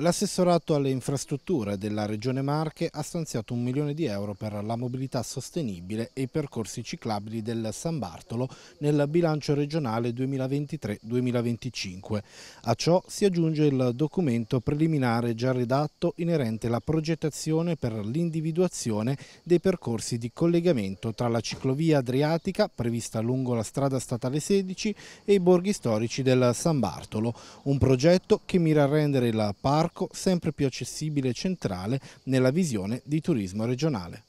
L'assessorato alle infrastrutture della Regione Marche ha stanziato un milione di euro per la mobilità sostenibile e i percorsi ciclabili del San Bartolo nel bilancio regionale 2023-2025. A ciò si aggiunge il documento preliminare già redatto inerente alla progettazione per l'individuazione dei percorsi di collegamento tra la ciclovia adriatica prevista lungo la strada statale 16 e i borghi storici del San Bartolo, un progetto che mira a rendere la parte parco sempre più accessibile e centrale nella visione di turismo regionale.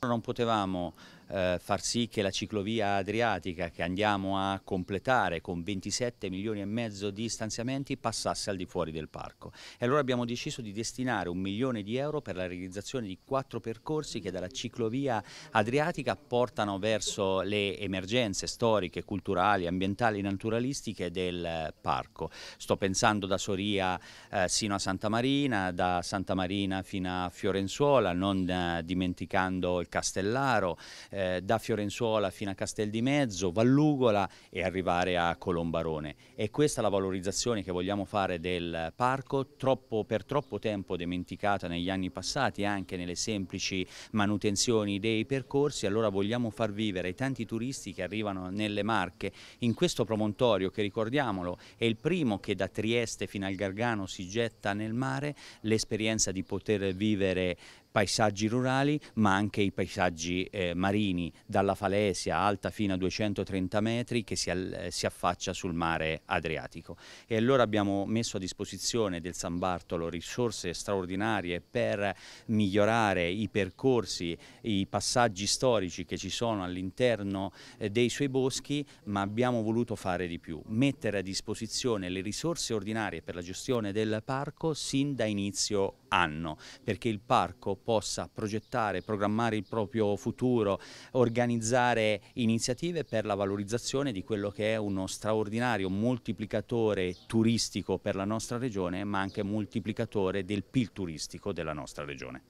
Non potevamo eh, far sì che la ciclovia adriatica che andiamo a completare con 27 milioni e mezzo di stanziamenti passasse al di fuori del parco. E allora abbiamo deciso di destinare un milione di euro per la realizzazione di quattro percorsi che dalla ciclovia adriatica portano verso le emergenze storiche, culturali, ambientali, e naturalistiche del parco. Sto pensando da Soria eh, sino a Santa Marina, da Santa Marina fino a Fiorenzuola, non eh, dimenticando il Castellaro, eh, da Fiorenzuola fino a Castel di Mezzo, Vallugola e arrivare a Colombarone. È questa la valorizzazione che vogliamo fare del parco, troppo, per troppo tempo dimenticata negli anni passati anche nelle semplici manutenzioni dei percorsi, allora vogliamo far vivere i tanti turisti che arrivano nelle Marche in questo promontorio che ricordiamolo è il primo che da Trieste fino al Gargano si getta nel mare, l'esperienza di poter vivere paesaggi rurali ma anche i paesaggi eh, marini, dalla Falesia alta fino a 230 metri che si, eh, si, affaccia sul mare Adriatico. E allora abbiamo messo a disposizione del San Bartolo risorse straordinarie per migliorare i percorsi, i passaggi storici che ci sono all'interno eh, dei suoi boschi, ma abbiamo voluto fare di più, mettere a disposizione le risorse ordinarie per la gestione del parco sin da inizio anno, perché il parco possa progettare, programmare il proprio futuro, organizzare iniziative per la valorizzazione di quello che è uno straordinario moltiplicatore turistico per la nostra regione, ma anche moltiplicatore del PIL turistico della nostra regione.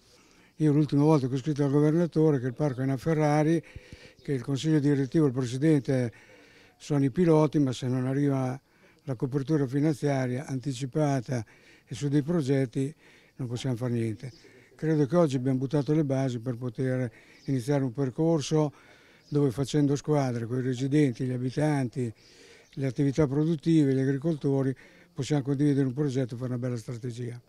Io l'ultima volta che ho scritto al governatore che il parco è una Ferrari, che il consiglio direttivo e il presidente sono i piloti, ma se non arriva la copertura finanziaria anticipata e su dei progetti non possiamo fare niente. Credo che oggi abbiamo buttato le basi per poter iniziare un percorso dove facendo squadre con i residenti, gli abitanti, le attività produttive, gli agricoltori, possiamo condividere un progetto e fare una bella strategia.